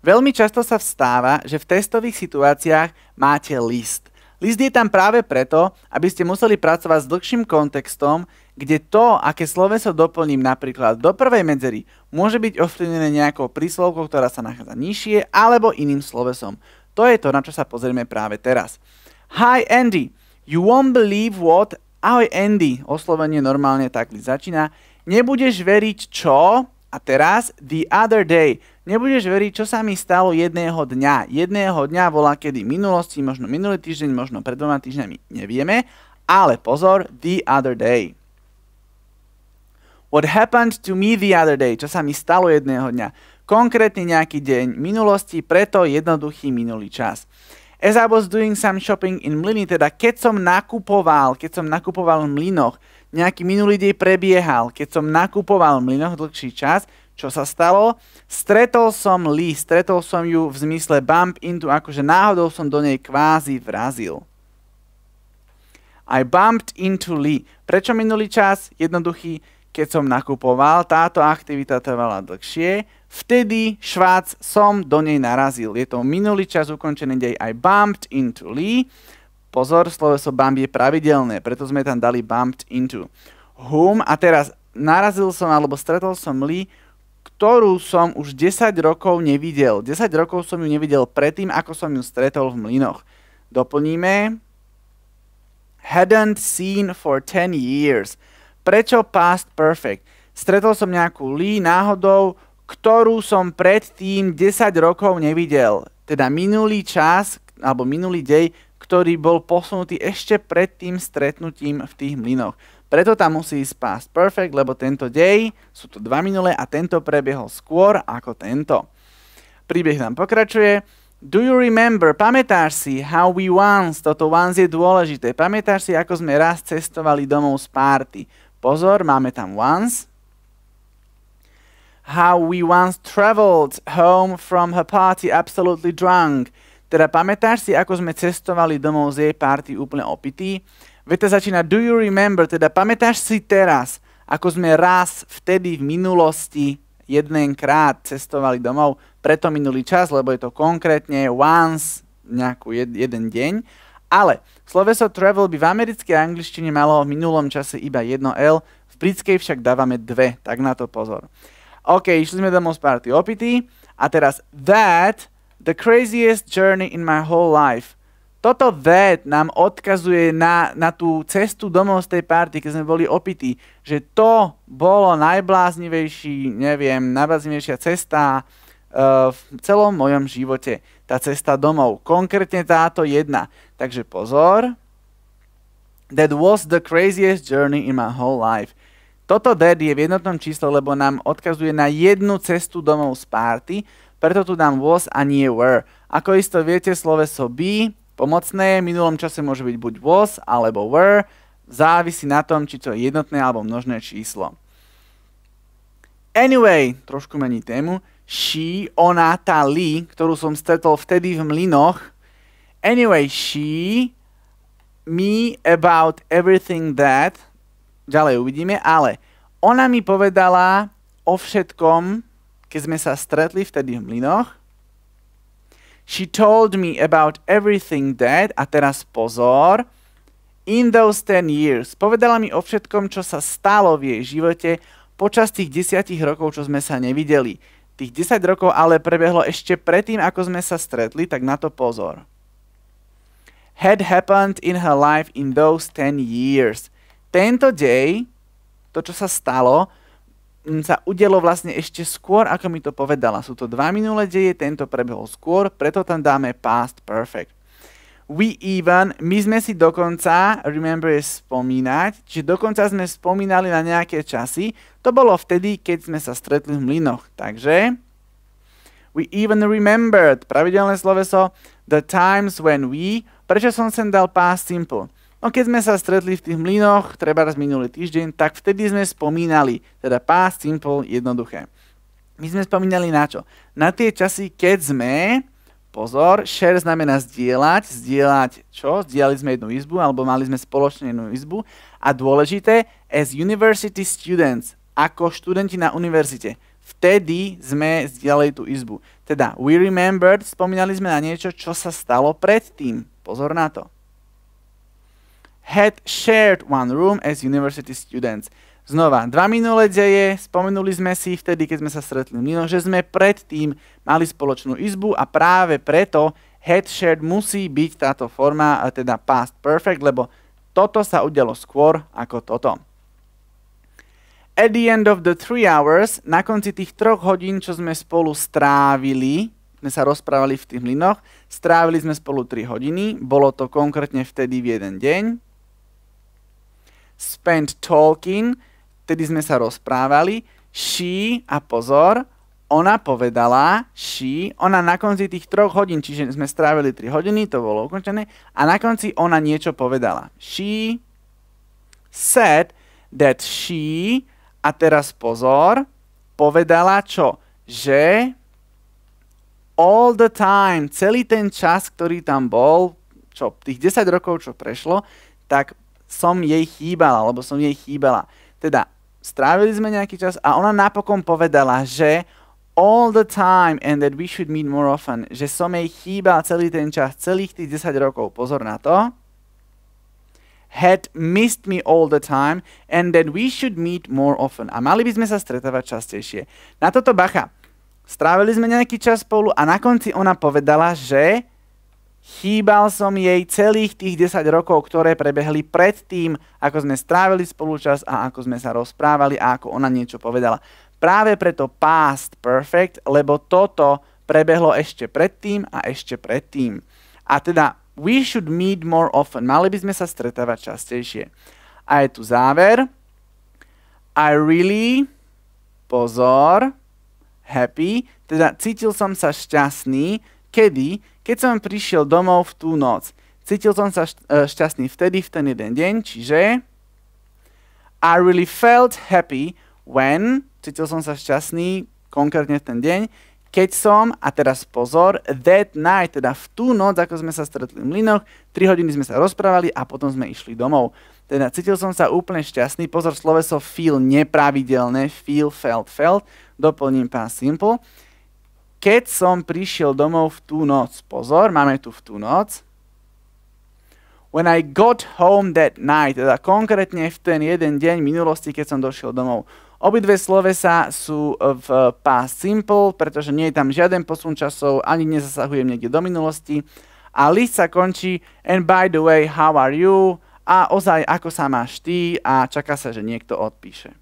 Veľmi často sa vstáva, že v testových situáciách máte list. List je tam práve preto, aby ste museli pracovať s dlhším kontextom, kde to, aké sloveso doplním napríklad do prvej medzery, môže byť ovplyvnené nejakou príslovkou, ktorá sa nachádza nižšie, alebo iným slovesom. To je to, na čo sa pozrieme práve teraz. Hi Andy, you won't believe what... Ahoj Andy, oslovenie normálne tak začína. Nebudeš veriť čo... A teraz, the other day. Nebudeš veriť, čo sa mi stalo jedného dňa. Jedného dňa volá kedy minulosti, možno minulý týždeň, možno pred dvoma týždňami, nevieme. Ale pozor, the other day. What happened to me the other day? Čo sa mi stalo jedného dňa? Konkrétne nejaký deň minulosti, preto jednoduchý minulý čas. As I was doing some shopping in mlyny, teda keď som nakupoval, keď som nakupoval v mlynoch, nejaký minulý deň prebiehal, keď som nakupoval v mlynoch dlhší čas, čo sa stalo. Stretol som Lee, stretol som ju v zmysle bump into, akože náhodou som do nej kvázi vrazil. I bumped into Lee. Prečo minulý čas? Jednoduchý, keď som nakupoval, táto aktivita trvala dlhšie. Vtedy švác som do nej narazil. Je to minulý čas ukončený dej I bumped into Lee. Pozor, sloveso bump je pravidelné, preto sme tam dali bumped into. Whom, a teraz narazil som alebo stretol som Lee, ktorú som už 10 rokov nevidel. 10 rokov som ju nevidel predtým, ako som ju stretol v mlynoch. Doplníme. Hadn't seen for 10 years. Prečo past perfect? Stretol som nejakú lí náhodou, ktorú som predtým 10 rokov nevidel. Teda minulý čas, alebo minulý dej, ktorý bol posunutý ešte pred tým stretnutím v tých mlynoch. Preto tam musí ísť past perfect, lebo tento dej, sú to dva minulé a tento prebiehol skôr ako tento. Príbeh nám pokračuje. Do you remember, pamätáš si, how we once, toto once je dôležité, pamätáš si, ako sme raz cestovali domov z party, Pozor, máme tam once. How we once traveled home from her party absolutely drunk. Teda pamätáš si, ako sme cestovali domov z jej party úplne opitý? Veta začína Do you remember? Teda pamätáš si teraz, ako sme raz vtedy v minulosti jednenkrát cestovali domov, preto minulý čas, lebo je to konkrétne once, nejakú jed, jeden deň. Ale sloveso travel by v americkej angličtine malo v minulom čase iba jedno L, v britskej však dávame dve, tak na to pozor. OK, išli sme domov z party opity a teraz that, the craziest journey in my whole life toto ved nám odkazuje na, na tú cestu domov z tej party, keď sme boli opití, že to bolo najbláznivejší, neviem, najbláznivejšia cesta uh, v celom mojom živote. Tá cesta domov, konkrétne táto jedna. Takže pozor. That was the craziest journey in my whole life. Toto dead je v jednotnom čísle, lebo nám odkazuje na jednu cestu domov z party, preto tu dám was a nie were. Ako isto viete, sloveso be Pomocné v minulom čase môže byť buď was alebo were, závisí na tom, či to je jednotné alebo množné číslo. Anyway, trošku mení tému, she, ona, tá li, ktorú som stretol vtedy v mlynoch, anyway, she, me about everything that, ďalej uvidíme, ale ona mi povedala o všetkom, keď sme sa stretli vtedy v mlynoch, She told me about everything that, a teraz pozor, in those 10 years. Povedala mi o všetkom, čo sa stalo v jej živote počas tých 10 rokov, čo sme sa nevideli. Tých 10 rokov ale prebehlo ešte predtým, ako sme sa stretli, tak na to pozor. Had happened in her life in those 10 years. Tento dej, to, čo sa stalo, sa udelo vlastne ešte skôr, ako mi to povedala. Sú to dva minulé deje, tento prebehol skôr, preto tam dáme past perfect. We even, my sme si dokonca, remember je spomínať, čiže dokonca sme spomínali na nejaké časy, to bolo vtedy, keď sme sa stretli v mlinoch, Takže, we even remembered, pravidelné sloveso, the times when we, prečo som sem dal past simple? No keď sme sa stretli v tých mlynoch, treba raz minulý týždeň, tak vtedy sme spomínali, teda past simple, jednoduché. My sme spomínali na čo? Na tie časy, keď sme, pozor, share znamená zdieľať, zdieľať čo? Zdieľali sme jednu izbu, alebo mali sme spoločne jednu izbu. A dôležité, as university students, ako študenti na univerzite. Vtedy sme zdieľali tú izbu. Teda, we remembered, spomínali sme na niečo, čo sa stalo predtým. Pozor na to had shared one room as university students. Znova, dva minulé deje, spomenuli sme si vtedy, keď sme sa stretli mino, že sme predtým mali spoločnú izbu a práve preto had shared musí byť táto forma, teda past perfect, lebo toto sa udialo skôr ako toto. At the end of the three hours, na konci tých troch hodín, čo sme spolu strávili, sme sa rozprávali v tých mlynoch, strávili sme spolu 3 hodiny, bolo to konkrétne vtedy v jeden deň, spent talking, tedy sme sa rozprávali, she a pozor, ona povedala, she, ona na konci tých troch hodín, čiže sme strávili 3 hodiny, to bolo ukončené, a na konci ona niečo povedala. She said that she, a teraz pozor, povedala čo? Že all the time, celý ten čas, ktorý tam bol, čo, tých 10 rokov, čo prešlo, tak som jej chýbala, alebo som jej chýbala. Teda, strávili sme nejaký čas a ona napokon povedala, že all the time and that we should meet more often, že som jej chýbal celý ten čas, celých tých 10 rokov, pozor na to, had missed me all the time and that we should meet more often. A mali by sme sa stretávať častejšie. Na toto bacha. Strávili sme nejaký čas spolu a na konci ona povedala, že Chýbal som jej celých tých 10 rokov, ktoré prebehli predtým, ako sme strávili spolúčas a ako sme sa rozprávali a ako ona niečo povedala. Práve preto past perfect, lebo toto prebehlo ešte predtým a ešte predtým. A teda we should meet more often. Mali by sme sa stretávať častejšie. A je tu záver. I really, pozor, happy, teda cítil som sa šťastný, Kedy? Keď som prišiel domov v tú noc. Cítil som sa e, šťastný vtedy, v ten jeden deň, čiže... I really felt happy when... Cítil som sa šťastný konkrétne v ten deň, keď som, a teraz pozor, that night, teda v tú noc, ako sme sa stretli v Mlinoch, 3 hodiny sme sa rozprávali a potom sme išli domov. Teda cítil som sa úplne šťastný, pozor, sloveso feel nepravidelné, feel, felt, felt, doplním pán simple keď som prišiel domov v tú noc, pozor, máme tu v tú noc, when I got home that night, teda konkrétne v ten jeden deň minulosti, keď som došiel domov. Obidve slovesa sú e, v e, past simple, pretože nie je tam žiaden posun časov, ani nezasahujem niekde do minulosti. A list sa končí, and by the way, how are you? A ozaj, ako sa máš ty? A čaká sa, že niekto odpíše.